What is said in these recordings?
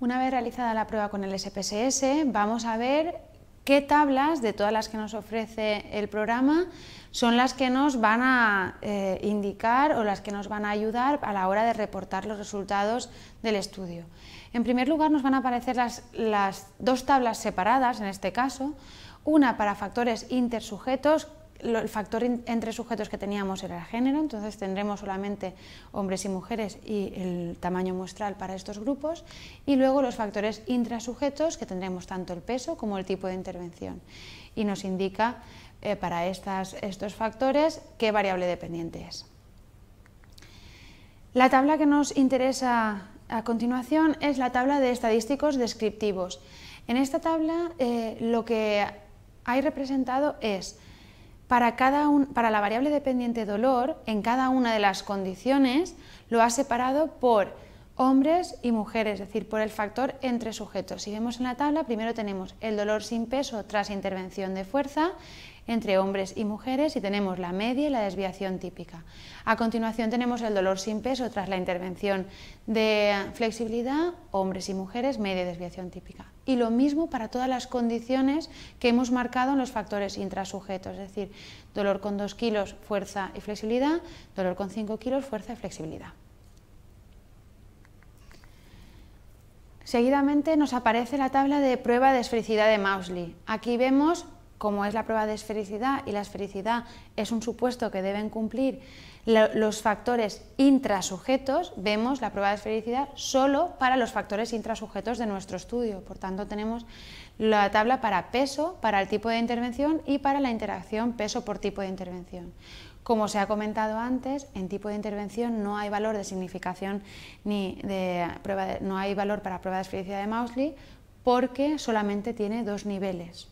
Una vez realizada la prueba con el SPSS, vamos a ver qué tablas de todas las que nos ofrece el programa son las que nos van a eh, indicar o las que nos van a ayudar a la hora de reportar los resultados del estudio. En primer lugar nos van a aparecer las, las dos tablas separadas, en este caso, una para factores intersujetos el factor entre sujetos que teníamos era el género, entonces tendremos solamente hombres y mujeres y el tamaño muestral para estos grupos, y luego los factores intrasujetos que tendremos tanto el peso como el tipo de intervención. Y nos indica eh, para estos factores qué variable dependiente es. La tabla que nos interesa a continuación es la tabla de estadísticos descriptivos. En esta tabla eh, lo que hay representado es para, cada para la variable dependiente dolor, en cada una de las condiciones lo ha separado por hombres y mujeres, es decir, por el factor entre sujetos. Si vemos en la tabla, primero tenemos el dolor sin peso tras intervención de fuerza entre hombres y mujeres y tenemos la media y la desviación típica. A continuación tenemos el dolor sin peso tras la intervención de flexibilidad, hombres y mujeres, media y desviación típica. Y lo mismo para todas las condiciones que hemos marcado en los factores intrasujetos, es decir, dolor con 2 kilos, fuerza y flexibilidad, dolor con 5 kilos, fuerza y flexibilidad. Seguidamente nos aparece la tabla de prueba de esfericidad de Mausley. Aquí vemos como es la prueba de esfericidad y la esfericidad es un supuesto que deben cumplir los factores intrasujetos, vemos la prueba de esfericidad solo para los factores intrasujetos de nuestro estudio. Por tanto, tenemos la tabla para peso, para el tipo de intervención y para la interacción peso por tipo de intervención. Como se ha comentado antes, en tipo de intervención no hay valor de significación ni de prueba de, no hay valor para prueba de esfericidad de Mausley porque solamente tiene dos niveles.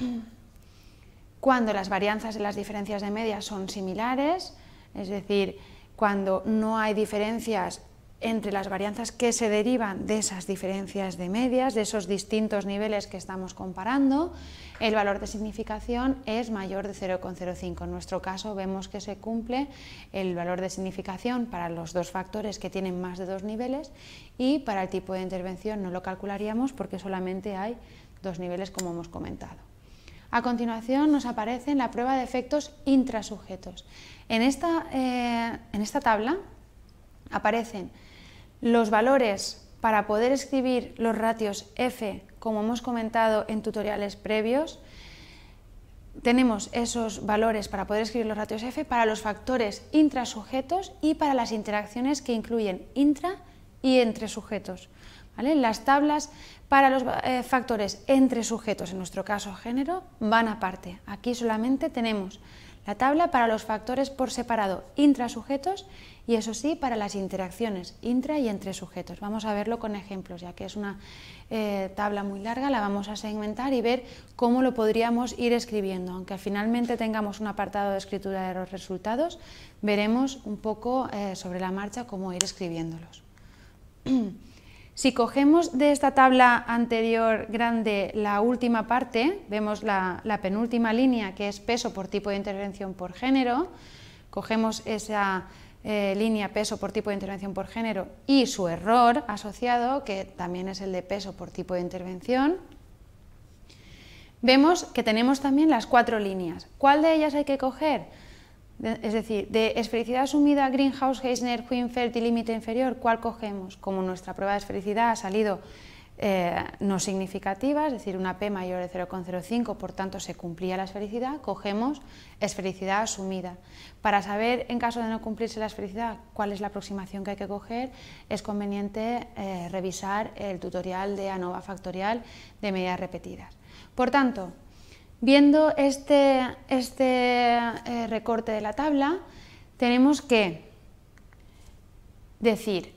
Cuando las varianzas de las diferencias de medias son similares, es decir, cuando no hay diferencias entre las varianzas que se derivan de esas diferencias de medias, de esos distintos niveles que estamos comparando, el valor de significación es mayor de 0,05. En nuestro caso vemos que se cumple el valor de significación para los dos factores que tienen más de dos niveles y para el tipo de intervención no lo calcularíamos porque solamente hay dos niveles como hemos comentado. A continuación nos aparece la prueba de efectos intrasujetos. En esta, eh, en esta tabla aparecen los valores para poder escribir los ratios F, como hemos comentado en tutoriales previos, tenemos esos valores para poder escribir los ratios F para los factores intrasujetos y para las interacciones que incluyen intra y entre sujetos. Las tablas para los eh, factores entre sujetos, en nuestro caso género, van aparte. Aquí solamente tenemos la tabla para los factores por separado intrasujetos y eso sí para las interacciones intra y entre sujetos. Vamos a verlo con ejemplos, ya que es una eh, tabla muy larga, la vamos a segmentar y ver cómo lo podríamos ir escribiendo. Aunque finalmente tengamos un apartado de escritura de los resultados, veremos un poco eh, sobre la marcha cómo ir escribiéndolos. Si cogemos de esta tabla anterior grande la última parte, vemos la, penúltima línea que es peso por tipo de intervención por género, cogemos esa eh, línea peso por tipo de intervención por género y su error asociado, que también es el de peso por tipo de intervención, vemos que tenemos también las cuatro líneas. ¿Cuál de ellas hay que coger? es decir, de esfericidad asumida, Greenhouse, Heisner, Quinfeld y límite inferior, ¿cuál cogemos? Como nuestra prueba de esfericidad ha salido eh, no significativa, es decir, una P mayor de 0,05, por tanto se cumplía la esfericidad, cogemos esfericidad asumida. Para saber, en caso de no cumplirse la esfericidad, cuál es la aproximación que hay que coger, es conveniente eh, revisar el tutorial de ANOVA factorial de medidas repetidas. Por tanto, Viendo este, este eh, recorte de la tabla, tenemos que decir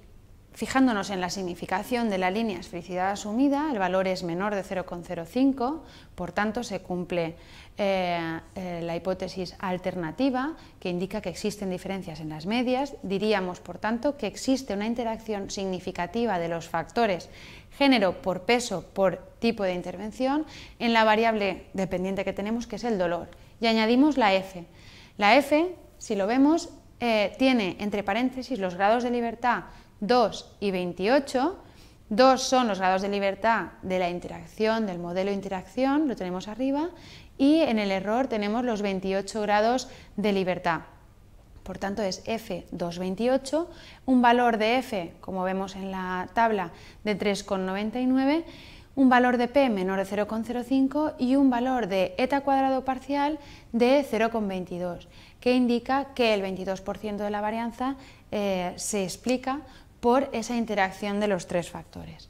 Fijándonos en la significación de la línea felicidad asumida, el valor es menor de 0,05, por tanto se cumple eh, eh, la hipótesis alternativa que indica que existen diferencias en las medias. Diríamos, por tanto, que existe una interacción significativa de los factores género por peso por tipo de intervención en la variable dependiente que tenemos, que es el dolor. Y añadimos la F. La F, si lo vemos, eh, tiene entre paréntesis los grados de libertad 2 y 28. 2 son los grados de libertad de la interacción, del modelo de interacción, lo tenemos arriba, y en el error tenemos los 28 grados de libertad. Por tanto, es F228, un valor de F, como vemos en la tabla, de 3,99, un valor de P menor de 0,05 y un valor de eta cuadrado parcial de 0,22, que indica que el 22% de la varianza eh, se explica por esa interacción de los tres factores.